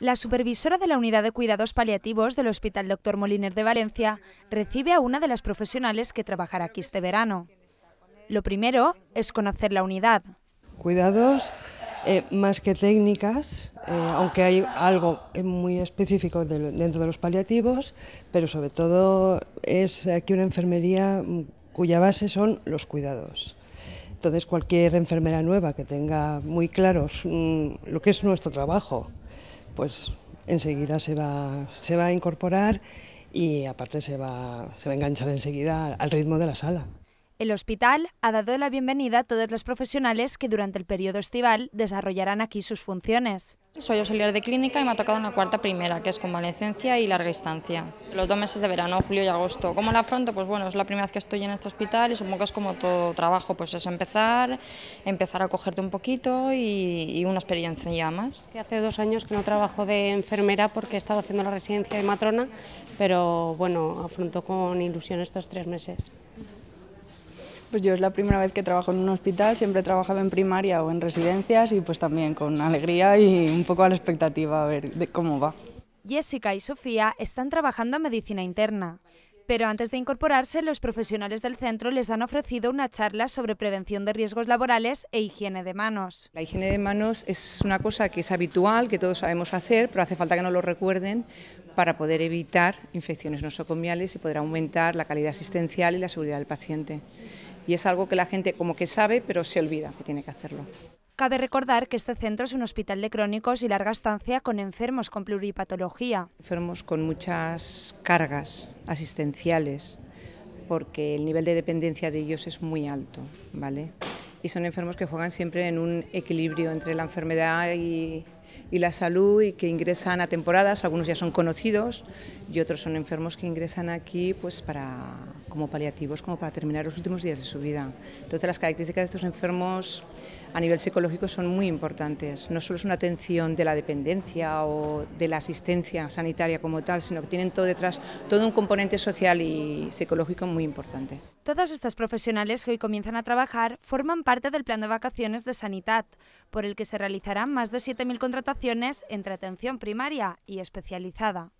La supervisora de la unidad de cuidados paliativos del Hospital Dr. Moliner de Valencia recibe a una de las profesionales que trabajará aquí este verano. Lo primero es conocer la unidad. Cuidados eh, más que técnicas, eh, aunque hay algo eh, muy específico dentro de los paliativos, pero sobre todo es aquí una enfermería mm, cuya base son los cuidados. Entonces cualquier enfermera nueva que tenga muy claro mm, lo que es nuestro trabajo, pues enseguida se va, se va a incorporar y aparte se va, se va a enganchar enseguida al ritmo de la sala. El hospital ha dado la bienvenida a todos los profesionales que durante el periodo estival desarrollarán aquí sus funciones. Soy auxiliar de clínica y me ha tocado una cuarta primera, que es convalecencia y larga instancia. Los dos meses de verano, julio y agosto. ¿Cómo la afronto? Pues bueno, es la primera vez que estoy en este hospital y supongo que es como todo trabajo, pues es empezar, empezar a cogerte un poquito y, y una experiencia ya más. Hace dos años que no trabajo de enfermera porque he estado haciendo la residencia de matrona, pero bueno, afronto con ilusión estos tres meses. Pues yo es la primera vez que trabajo en un hospital, siempre he trabajado en primaria o en residencias y pues también con alegría y un poco a la expectativa a ver de cómo va. Jessica y Sofía están trabajando en medicina interna, pero antes de incorporarse los profesionales del centro les han ofrecido una charla sobre prevención de riesgos laborales e higiene de manos. La higiene de manos es una cosa que es habitual, que todos sabemos hacer, pero hace falta que nos lo recuerden para poder evitar infecciones nosocomiales y poder aumentar la calidad asistencial y la seguridad del paciente y es algo que la gente como que sabe, pero se olvida que tiene que hacerlo. Cabe recordar que este centro es un hospital de crónicos y larga estancia con enfermos con pluripatología. Enfermos con muchas cargas asistenciales, porque el nivel de dependencia de ellos es muy alto, ¿vale? Y son enfermos que juegan siempre en un equilibrio entre la enfermedad y y la salud y que ingresan a temporadas, algunos ya son conocidos y otros son enfermos que ingresan aquí pues para, como paliativos, como para terminar los últimos días de su vida. Entonces las características de estos enfermos a nivel psicológico son muy importantes. No solo es una atención de la dependencia o de la asistencia sanitaria como tal, sino que tienen todo detrás todo un componente social y psicológico muy importante. Todas estas profesionales que hoy comienzan a trabajar forman parte del plan de vacaciones de Sanidad, por el que se realizarán más de 7.000 contrataciones entre atención primaria y especializada.